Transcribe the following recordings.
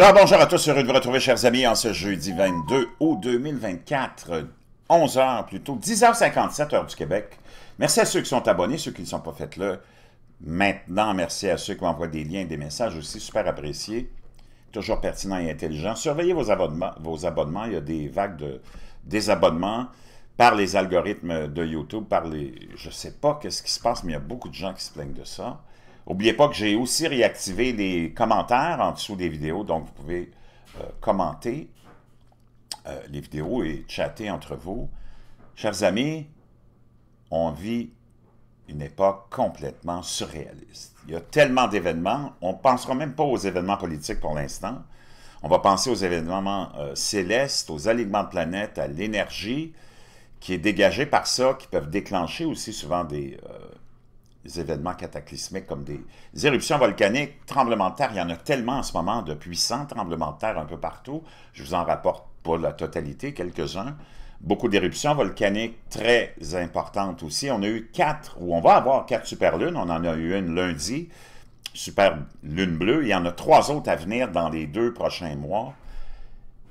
Alors bonjour à tous, heureux de vous retrouver chers amis en ce jeudi 22 août 2024, 11h plutôt, 10h57 heure du Québec. Merci à ceux qui sont abonnés, ceux qui ne sont pas faits là. Maintenant, merci à ceux qui m'envoient des liens et des messages aussi, super appréciés. Toujours pertinent et intelligent. Surveillez vos abonnements, vos abonnements. il y a des vagues de désabonnements par les algorithmes de YouTube, par les... Je ne sais pas qu'est-ce qui se passe, mais il y a beaucoup de gens qui se plaignent de ça. N'oubliez pas que j'ai aussi réactivé les commentaires en dessous des vidéos, donc vous pouvez euh, commenter euh, les vidéos et chatter entre vous. Chers amis, on vit une époque complètement surréaliste. Il y a tellement d'événements, on ne pensera même pas aux événements politiques pour l'instant. On va penser aux événements euh, célestes, aux alignements de planètes, à l'énergie qui est dégagée par ça, qui peuvent déclencher aussi souvent des, événements cataclysmiques comme des, éruptions volcaniques, tremblements de terre. Il y en a tellement en ce moment de puissants tremblements de terre un peu partout. Je vous en rapporte pas la totalité, quelques-uns. Beaucoup d'éruptions volcaniques très importantes aussi. On a eu quatre, ou on va avoir quatre superlunes. On en a eu une lundi, super lune bleue. Il y en a trois autres à venir dans les deux prochains mois.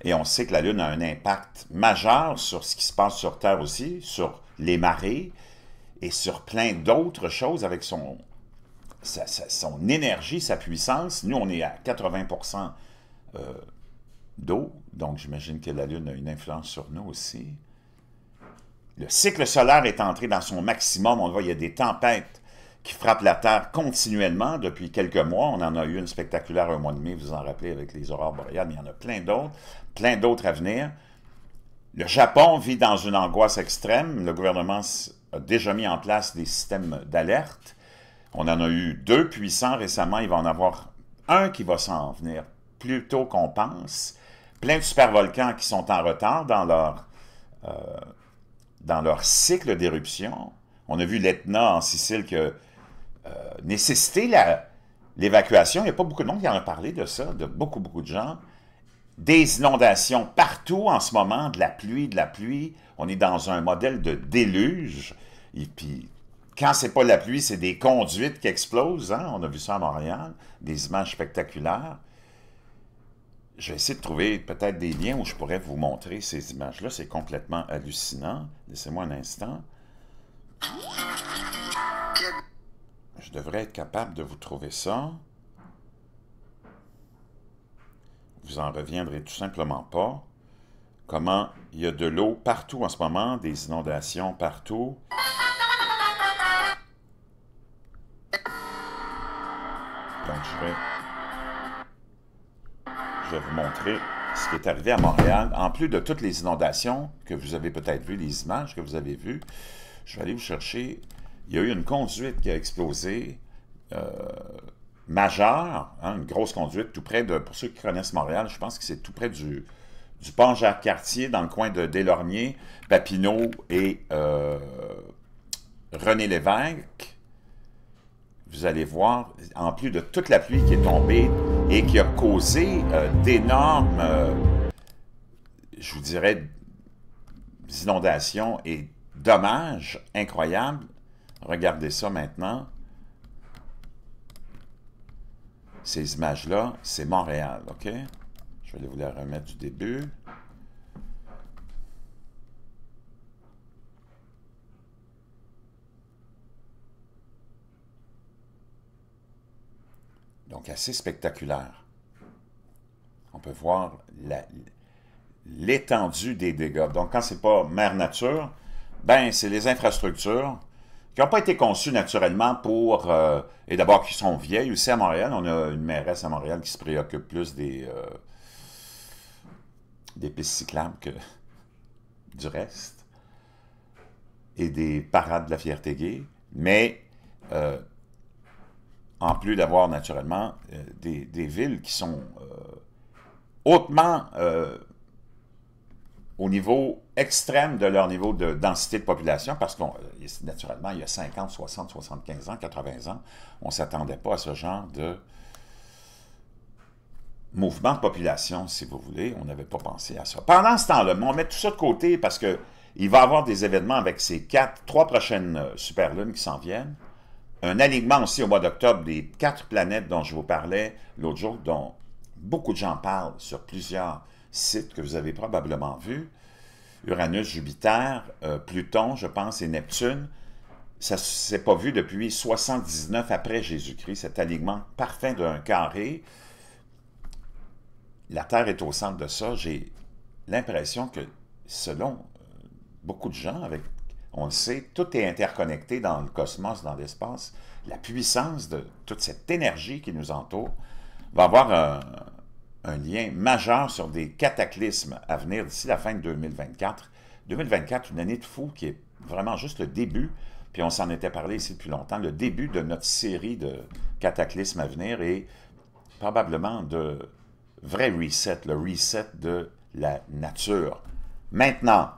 Et on sait que la Lune a un impact majeur sur ce qui se passe sur Terre aussi, sur les marées, et sur plein d'autres choses avec son, son énergie, sa puissance. Nous, on est à 80 euh, d'eau, donc j'imagine que la Lune a une influence sur nous aussi. Le cycle solaire est entré dans son maximum. On le voit, il y a des tempêtes qui frappent la Terre continuellement depuis quelques mois. On en a eu une spectaculaire un mois de mai, vous vous en rappelez, avec les aurores boréales, mais il y en a plein d'autres, plein d'autres à venir. Le Japon vit dans une angoisse extrême. Le gouvernement a déjà mis en place des systèmes d'alerte. On en a eu deux puissants récemment. Il va en avoir un qui va s'en venir plus tôt qu'on pense. Plein de supervolcans qui sont en retard dans leur, euh, dans leur cycle d'éruption. On a vu l'Etna en Sicile qui a euh, nécessité l'évacuation. Il n'y a pas beaucoup de monde qui en a parlé de ça, de beaucoup, beaucoup de gens des inondations partout en ce moment, de la pluie, de la pluie. On est dans un modèle de déluge. Et puis, quand c'est pas la pluie, c'est des conduites qui explosent. Hein. On a vu ça à Montréal, des images spectaculaires. Je vais essayer de trouver peut-être des liens où je pourrais vous montrer ces images-là. C'est complètement hallucinant. Laissez-moi un instant. Je devrais être capable de vous trouver ça. vous en reviendrez tout simplement pas. Comment il y a de l'eau partout en ce moment, des inondations partout. Donc je vais, vous montrer ce qui est arrivé à Montréal. En plus de toutes les inondations que vous avez peut-être vues, les images que vous avez vues, je vais aller vous chercher. Il y a eu une conduite qui a explosé. Euh, majeure, hein, une grosse conduite tout près de, pour ceux qui connaissent Montréal, je pense que c'est tout près du, du pont cartier dans le coin de Delormier, Papineau et euh, René Lévesque. Vous allez voir, en plus de toute la pluie qui est tombée et qui a causé euh, d'énormes, euh, je vous dirais, inondations et dommages incroyables. Regardez ça maintenant. ces images-là, c'est Montréal, OK? Je vais vous la remettre du début. Donc, assez spectaculaire. On peut voir l'étendue des dégâts. Donc, quand ce n'est pas mère nature, ben, c'est les infrastructures, qui n'ont pas été conçues naturellement pour... Euh, et d'abord, qui sont vieilles aussi à Montréal. On a une mairesse à Montréal qui se préoccupe plus des, euh, des pistes cyclables que du reste et des parades de la fierté gay. Mais euh, en plus d'avoir naturellement des, villes qui sont hautement au niveau extrême de leur niveau de densité de population, parce qu'on euh, naturellement, il y a 50, 60, 75 ans, 80 ans, on ne s'attendait pas à ce genre de mouvement de population, si vous voulez. On n'avait pas pensé à ça. Pendant ce temps-là, on met tout ça de côté parce qu'il va y avoir des événements avec ces quatre, trois prochaines euh, superlunes qui s'en viennent. Un alignement aussi au mois d'octobre des quatre planètes dont je vous parlais l'autre jour, dont beaucoup de gens parlent sur plusieurs que vous avez probablement vu, Uranus, Jupiter, euh, Pluton, je pense, et Neptune, ça ne s'est pas vu depuis 79 après Jésus-Christ, cet alignement parfait d'un carré. La Terre est au centre de ça. J'ai l'impression que, selon euh, beaucoup de gens, avec, on le sait, tout est interconnecté dans le cosmos, dans l'espace. La puissance de toute cette énergie qui nous entoure va avoir un, un lien majeur sur des cataclysmes à venir d'ici la fin de 2024. 2024, une année de fou qui est vraiment juste le début, puis on s'en était parlé ici depuis longtemps, le début de notre série de cataclysmes à venir et probablement de vrais reset, le reset de la nature. Maintenant,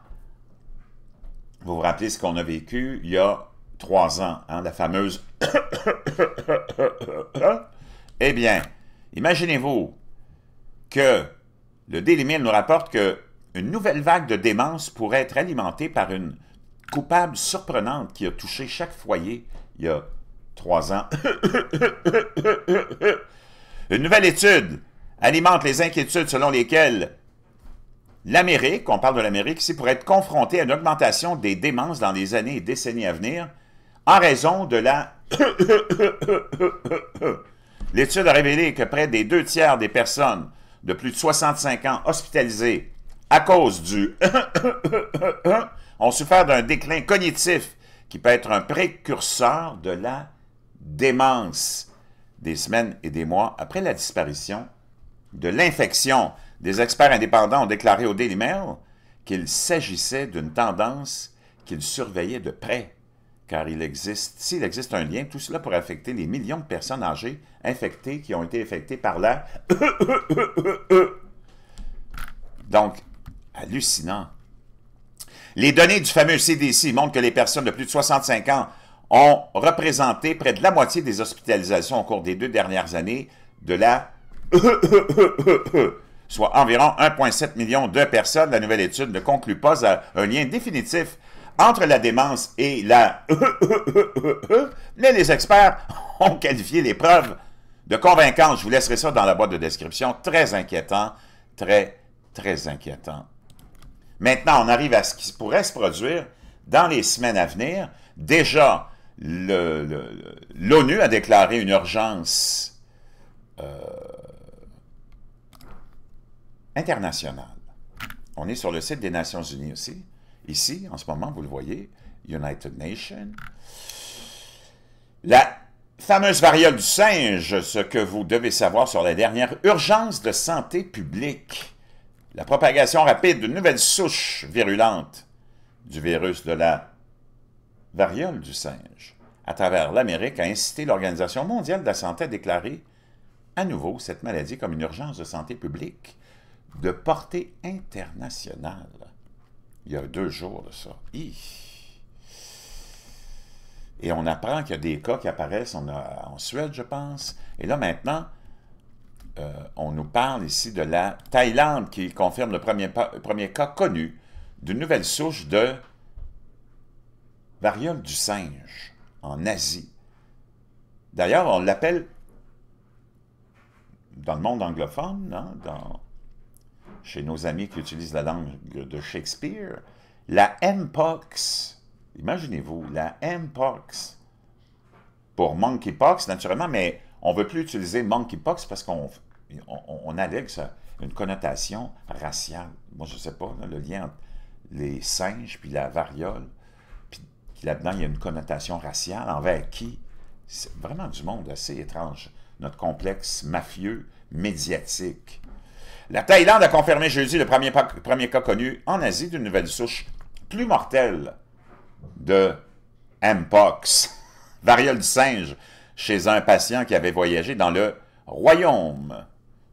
vous vous rappelez ce qu'on a vécu il y a trois ans, hein, la fameuse... eh bien, imaginez-vous que le Daily Mail nous rapporte qu'une nouvelle vague de démence pourrait être alimentée par une coupable surprenante qui a touché chaque foyer il y a trois ans. une nouvelle étude alimente les inquiétudes selon lesquelles l'Amérique, on parle de l'Amérique ici, pourrait être confrontée à une augmentation des démences dans les années et décennies à venir en raison de la... L'étude a révélé que près des deux tiers des personnes de plus de 65 ans hospitalisés à cause du ont souffert d'un déclin cognitif qui peut être un précurseur de la démence des semaines et des mois après la disparition de l'infection. Des experts indépendants ont déclaré au Daily Mail qu'il s'agissait d'une tendance qu'ils surveillaient de près car il existe, s'il existe un lien, tout cela pourrait affecter les millions de personnes âgées infectées qui ont été infectées par la... Donc, hallucinant. Les données du fameux CDC montrent que les personnes de plus de 65 ans ont représenté près de la moitié des hospitalisations au cours des deux dernières années de la... soit environ 1,7 million de personnes. La nouvelle étude ne conclut pas à un lien définitif entre la démence et la... mais les experts ont qualifié les preuves de convaincance. Je vous laisserai ça dans la boîte de description. Très inquiétant, très, très inquiétant. Maintenant, on arrive à ce qui pourrait se produire dans les semaines à venir. Déjà, l'ONU a déclaré une urgence euh, internationale. On est sur le site des Nations Unies aussi. Ici, en ce moment, vous le voyez, United Nations. La fameuse variole du singe, ce que vous devez savoir sur la dernière urgence de santé publique. La propagation rapide d'une nouvelle souche virulente du virus de la variole du singe à travers l'Amérique a incité l'Organisation mondiale de la santé à déclarer à nouveau cette maladie comme une urgence de santé publique de portée internationale il y a deux jours de ça. Et on apprend qu'il y a des cas qui apparaissent en, Suède, je pense. Et là, maintenant, euh, on nous parle ici de la Thaïlande qui confirme le premier, premier cas connu d'une nouvelle souche de variole du singe en Asie. D'ailleurs, on l'appelle, dans le monde anglophone, non? Hein, dans chez nos amis qui utilisent la langue de Shakespeare, la M-pox, imaginez-vous, la M-pox. pour monkeypox, naturellement, mais on ne veut plus utiliser monkeypox parce qu'on on, allègue une connotation raciale. Moi, je ne sais pas, le lien entre les singes puis la variole, puis là-dedans, il y a une connotation raciale envers qui? C'est vraiment du monde assez étrange, notre complexe mafieux médiatique. La Thaïlande a confirmé jeudi le premier, cas connu en Asie d'une nouvelle souche plus mortelle de Mpox, variole du singe, chez un patient qui avait voyagé dans le royaume.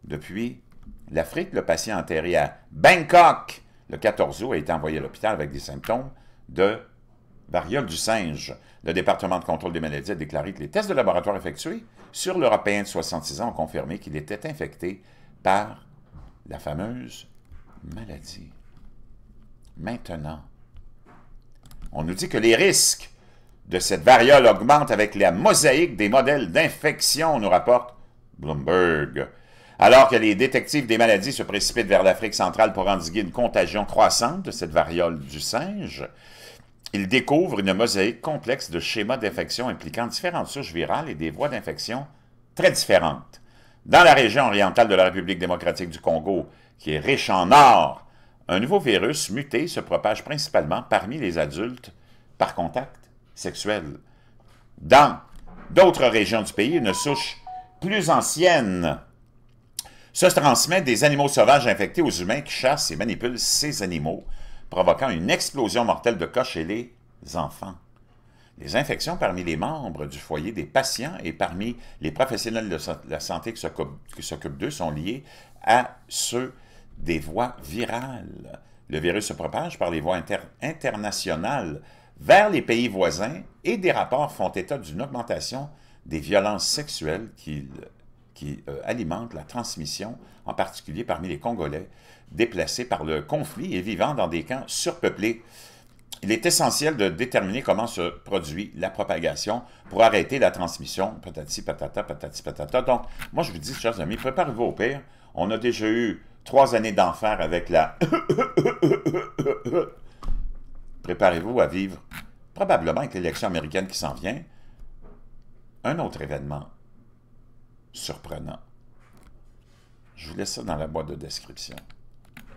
Depuis l'Afrique, le patient enterré à Bangkok le 14 août a été envoyé à l'hôpital avec des symptômes de variole du singe. Le département de contrôle des maladies a déclaré que les tests de laboratoire effectués sur l'Européen de 66 ans ont confirmé qu'il était infecté par la fameuse maladie. Maintenant, on nous dit que les risques de cette variole augmentent avec la mosaïque des modèles d'infection, nous rapporte Bloomberg. Alors que les détectives des maladies se précipitent vers l'Afrique centrale pour endiguer une contagion croissante de cette variole du singe, ils découvrent une mosaïque complexe de schémas d'infection impliquant différentes souches virales et des voies d'infection très différentes. Dans la région orientale de la République démocratique du Congo, qui est riche en or, un nouveau virus muté se propage principalement parmi les adultes par contact sexuel. Dans d'autres régions du pays, une souche plus ancienne se transmet des animaux sauvages infectés aux humains qui chassent et manipulent ces animaux, provoquant une explosion mortelle de cas chez les enfants. Les infections parmi les membres du foyer des patients et parmi les professionnels de la santé qui s'occupent d'eux sont liées à ceux des voies virales. Le virus se propage par les voies internationales vers les pays voisins et des rapports font état d'une augmentation des violences sexuelles qui, euh, alimentent la transmission, en particulier parmi les Congolais déplacés par le conflit et vivant dans des camps surpeuplés il est essentiel de déterminer comment se produit la propagation pour arrêter la transmission. Patati, patata, patati, patata. Donc, moi, je vous dis, chers amis, préparez-vous au pire. On a déjà eu trois années d'enfer avec la... préparez-vous à vivre, probablement avec l'élection américaine qui s'en vient, un autre événement surprenant. Je vous laisse ça dans la boîte de description.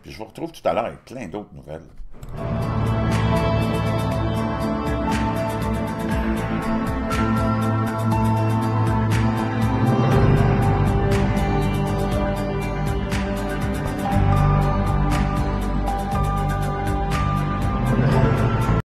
Puis je vous retrouve tout à l'heure avec plein d'autres nouvelles.